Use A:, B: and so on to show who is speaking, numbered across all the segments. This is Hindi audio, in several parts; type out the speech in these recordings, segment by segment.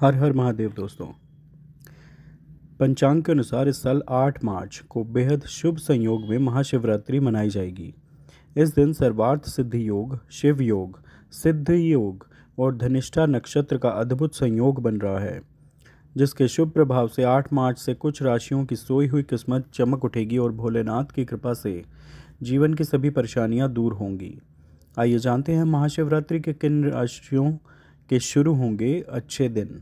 A: हर हर महादेव दोस्तों पंचांग के अनुसार इस साल 8 मार्च को बेहद शुभ संयोग में महाशिवरात्रि मनाई जाएगी इस दिन सर्वार्थ सिद्धि योग शिव योग सिद्ध योग और धनिष्ठा नक्षत्र का अद्भुत संयोग बन रहा है जिसके शुभ प्रभाव से 8 मार्च से कुछ राशियों की सोई हुई किस्मत चमक उठेगी और भोलेनाथ की कृपा से जीवन की सभी परेशानियां दूर होंगी आइए जानते हैं महाशिवरात्रि के किन राशियों कि शुरू होंगे अच्छे दिन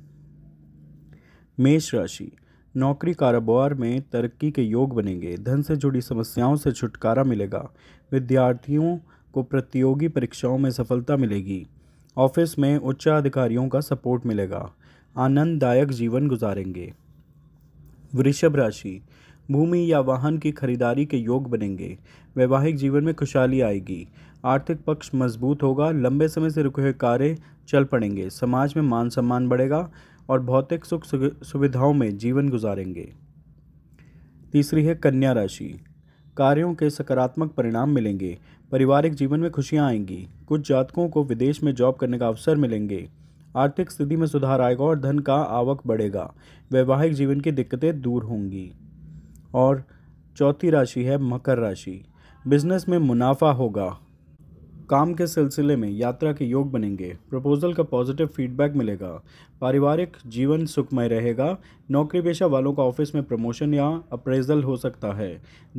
A: मेष राशि नौकरी कारोबार में तरक्की के योग बनेंगे धन से जुड़ी समस्याओं से छुटकारा मिलेगा विद्यार्थियों को प्रतियोगी परीक्षाओं में सफलता मिलेगी ऑफिस में उच्चाधिकारियों का सपोर्ट मिलेगा आनंददायक जीवन गुजारेंगे वृषभ राशि भूमि या वाहन की खरीदारी के योग बनेंगे वैवाहिक जीवन में खुशहाली आएगी आर्थिक पक्ष मजबूत होगा लंबे समय से रुके हुए कार्य चल पड़ेंगे समाज में मान सम्मान बढ़ेगा और भौतिक सुख सुविधाओं में जीवन गुजारेंगे तीसरी है कन्या राशि कार्यों के सकारात्मक परिणाम मिलेंगे पारिवारिक जीवन में खुशियाँ आएंगी कुछ जातकों को विदेश में जॉब करने का अवसर मिलेंगे आर्थिक स्थिति में सुधार आएगा और धन का आवक बढ़ेगा वैवाहिक जीवन की दिक्कतें दूर होंगी और चौथी राशि है मकर राशि बिजनेस में मुनाफा होगा काम के सिलसिले में यात्रा के योग बनेंगे प्रपोजल का पॉजिटिव फीडबैक मिलेगा पारिवारिक जीवन सुखमय रहेगा नौकरी पेशा वालों का ऑफिस में प्रमोशन या अप्रेजल हो सकता है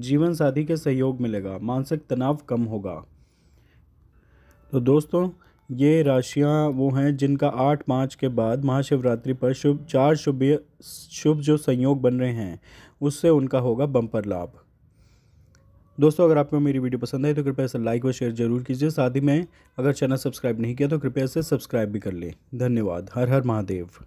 A: जीवन साथी के सहयोग मिलेगा मानसिक तनाव कम होगा तो दोस्तों ये राशियाँ वो हैं जिनका आठ मार्च के बाद महाशिवरात्रि पर शुभ चार शुभ शुभ जो संयोग बन रहे हैं उससे उनका होगा बम्पर लाभ दोस्तों अगर आपको मेरी वीडियो पसंद आई तो कृपया इसे लाइक व शेयर जरूर कीजिए साथ ही में अगर चैनल सब्सक्राइब नहीं किया तो कृपया इसे सब्सक्राइब भी कर लें धन्यवाद हर हर महादेव